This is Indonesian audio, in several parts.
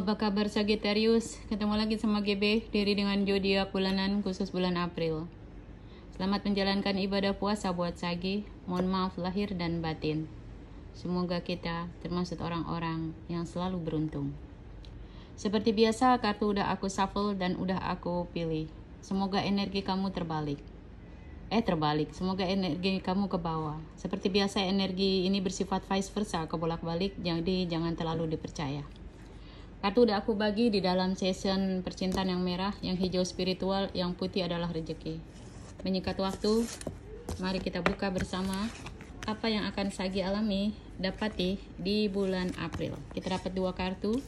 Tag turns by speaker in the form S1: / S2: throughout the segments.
S1: apa kabar Sagittarius? Ketemu lagi sama GB, diri dengan Jodia bulanan khusus bulan April. Selamat menjalankan ibadah puasa buat Sagi. Mohon maaf lahir dan batin. Semoga kita termasuk orang-orang yang selalu beruntung. Seperti biasa, kartu udah aku shuffle dan udah aku pilih. Semoga energi kamu terbalik. Eh, terbalik. Semoga energi kamu ke bawah. Seperti biasa, energi ini bersifat vice versa, ke bolak balik jadi jangan terlalu dipercaya. Kartu udah aku bagi di dalam session percintaan yang merah, yang hijau spiritual, yang putih adalah rejeki. Menyikat waktu, mari kita buka bersama apa yang akan Sagi alami dapati di bulan April. Kita dapat dua kartu.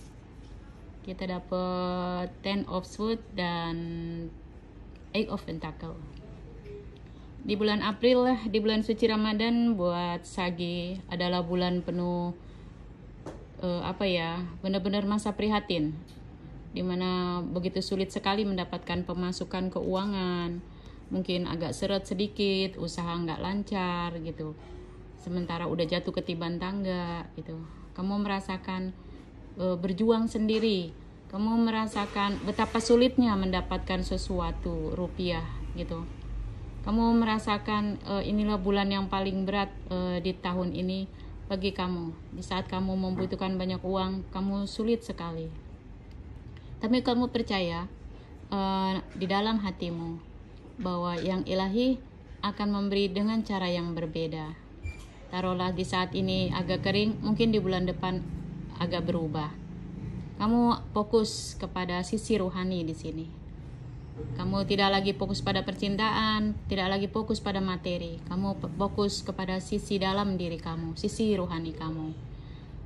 S1: Kita dapat Ten of Swords dan Eight of Pentacles. Di bulan April, di bulan suci Ramadan buat Sagi adalah bulan penuh uh, apa ya benar-benar masa prihatin dimana begitu sulit sekali mendapatkan pemasukan keuangan mungkin agak seret sedikit usaha nggak lancar gitu sementara udah jatuh ketiban tangga gitu kamu merasakan uh, berjuang sendiri kamu merasakan betapa sulitnya mendapatkan sesuatu rupiah gitu kamu merasakan uh, inilah bulan yang paling berat uh, di tahun ini bagi kamu. Di saat kamu membutuhkan banyak uang, kamu sulit sekali. Tapi kamu percaya uh, di dalam hatimu bahwa yang ilahi akan memberi dengan cara yang berbeda. Taruhlah di saat ini agak kering, mungkin di bulan depan agak berubah. Kamu fokus kepada sisi rohani di sini. Kamu tidak lagi fokus pada percintaan, tidak lagi fokus pada materi. Kamu fokus kepada sisi dalam diri kamu, sisi rohani kamu.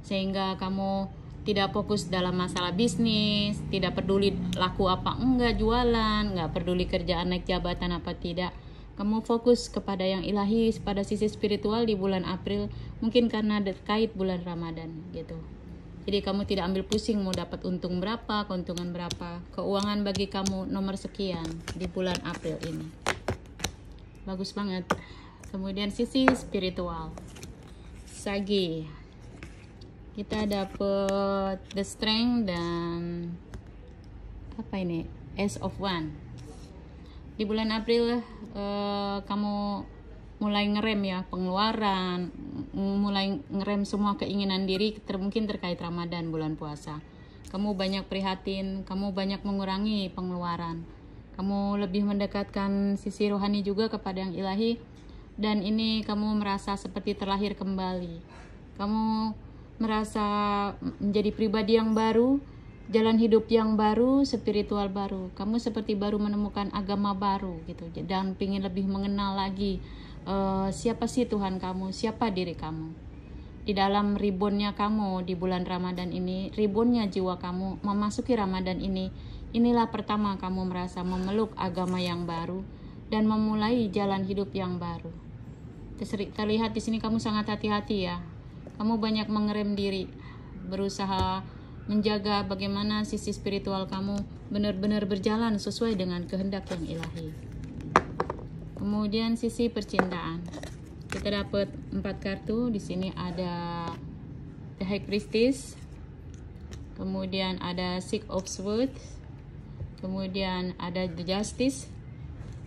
S1: Sehingga kamu tidak fokus dalam masalah bisnis, tidak peduli laku apa enggak jualan, enggak peduli kerjaan naik jabatan apa tidak. Kamu fokus kepada yang ilahi, pada sisi spiritual di bulan April, mungkin karena terkait bulan Ramadan gitu. Jadi kamu tidak ambil pusing mau dapat untung berapa, keuntungan berapa. Keuangan bagi kamu nomor sekian di bulan April ini. Bagus banget. Kemudian sisi spiritual. Sagi. Kita dapat the strength dan apa ini? S of one. Di bulan April uh, kamu mulai ngerem ya pengeluaran, mulai ngerem semua keinginan diri ter mungkin terkait Ramadan bulan puasa. Kamu banyak prihatin, kamu banyak mengurangi pengeluaran. Kamu lebih mendekatkan sisi rohani juga kepada yang ilahi dan ini kamu merasa seperti terlahir kembali. Kamu merasa menjadi pribadi yang baru, jalan hidup yang baru, spiritual baru. Kamu seperti baru menemukan agama baru gitu dan ingin lebih mengenal lagi uh, siapa sih Tuhan kamu, siapa diri kamu. Di dalam ribunnya kamu di bulan Ramadan ini, ribunnya jiwa kamu memasuki Ramadan ini, inilah pertama kamu merasa memeluk agama yang baru dan memulai jalan hidup yang baru. Terlihat di sini kamu sangat hati-hati ya. Kamu banyak mengerem diri, berusaha menjaga bagaimana sisi spiritual kamu benar-benar berjalan sesuai dengan kehendak yang ilahi kemudian sisi percintaan kita dapat empat kartu di sini ada The High Priestess kemudian ada Six of Swords kemudian ada The Justice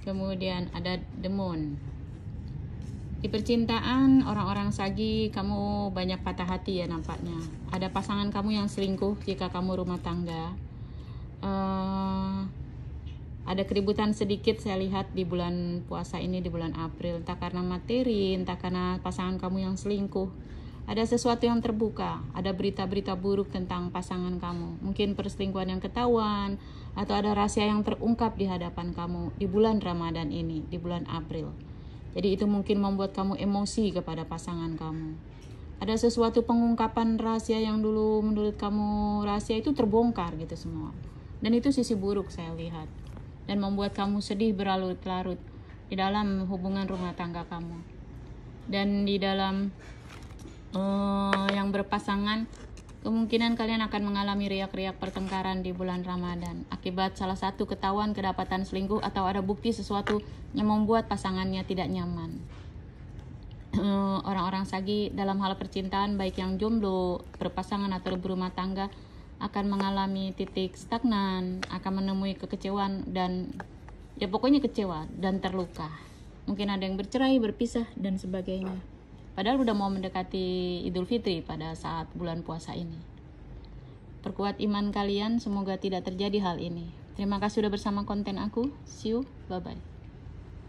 S1: kemudian ada The Moon di percintaan orang-orang sagi kamu banyak patah hati ya nampaknya ada pasangan kamu yang selingkuh jika kamu rumah tangga uh, ada keributan sedikit saya lihat di bulan puasa ini di bulan April entah karena materi entah karena pasangan kamu yang selingkuh ada sesuatu yang terbuka ada berita-berita buruk tentang pasangan kamu mungkin perselingkuhan yang ketahuan atau ada rahasia yang terungkap di hadapan kamu di bulan Ramadan ini di bulan April jadi itu mungkin membuat kamu emosi kepada pasangan kamu ada sesuatu pengungkapan rahasia yang dulu menurut kamu rahasia itu terbongkar gitu semua dan itu sisi buruk saya lihat dan membuat kamu sedih berlarut-larut di dalam hubungan rumah tangga kamu dan di dalam uh, yang berpasangan kemungkinan kalian akan mengalami riak-riak pertengkaran di bulan Ramadan akibat salah satu ketahuan kedapatan selingkuh atau ada bukti sesuatu yang membuat pasangannya tidak nyaman. Eh, orang-orang sagi dalam hal percintaan baik yang jomblo, berpasangan atau berumah tangga akan mengalami titik stagnan, akan menemui kekecewaan dan ya pokoknya kecewa dan terluka. Mungkin ada yang bercerai, berpisah dan sebagainya. Padahal udah mau mendekati Idul Fitri pada saat bulan puasa ini. Perkuat iman kalian, semoga tidak terjadi hal ini. Terima kasih sudah bersama konten aku. See you, bye-bye.